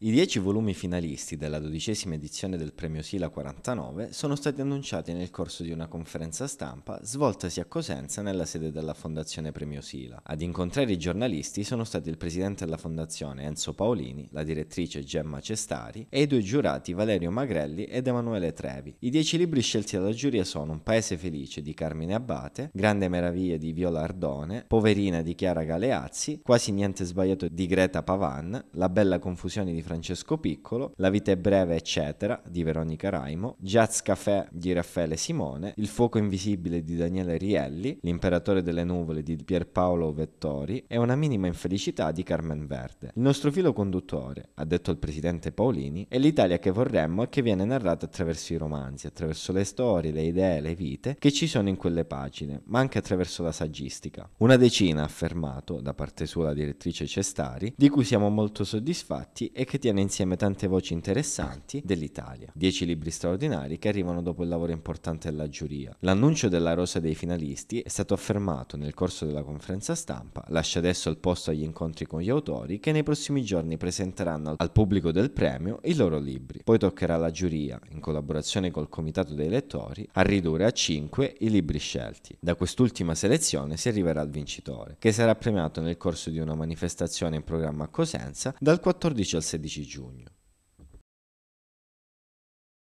I dieci volumi finalisti della dodicesima edizione del premio Sila 49 sono stati annunciati nel corso di una conferenza stampa svoltasi a Cosenza nella sede della Fondazione Premio Sila. Ad incontrare i giornalisti sono stati il presidente della Fondazione Enzo Paolini, la direttrice Gemma Cestari e i due giurati Valerio Magrelli ed Emanuele Trevi. I dieci libri scelti dalla giuria sono Un paese felice di Carmine Abbate, Grande meraviglia di Viola Ardone, Poverina di Chiara Galeazzi, Quasi niente sbagliato di Greta Pavan, La bella confusione di Francesco Piccolo, La vita è breve eccetera di Veronica Raimo, Jazz Café di Raffaele Simone, Il fuoco invisibile di Daniele Rielli, L'imperatore delle nuvole di Pierpaolo Vettori e Una minima infelicità di Carmen Verde. Il nostro filo conduttore, ha detto il presidente Paolini, è l'Italia che vorremmo e che viene narrata attraverso i romanzi, attraverso le storie, le idee, le vite che ci sono in quelle pagine, ma anche attraverso la saggistica. Una decina, ha affermato da parte sua la direttrice Cestari, di cui siamo molto soddisfatti e che che tiene insieme tante voci interessanti dell'Italia. Dieci libri straordinari che arrivano dopo il lavoro importante della giuria. L'annuncio della rosa dei finalisti è stato affermato nel corso della conferenza stampa, lascia adesso il posto agli incontri con gli autori che nei prossimi giorni presenteranno al pubblico del premio i loro libri. Poi toccherà alla giuria, in collaborazione col comitato dei lettori, a ridurre a 5 i libri scelti. Da quest'ultima selezione si arriverà al vincitore, che sarà premiato nel corso di una manifestazione in programma a Cosenza dal 14 al 16 16 giugno.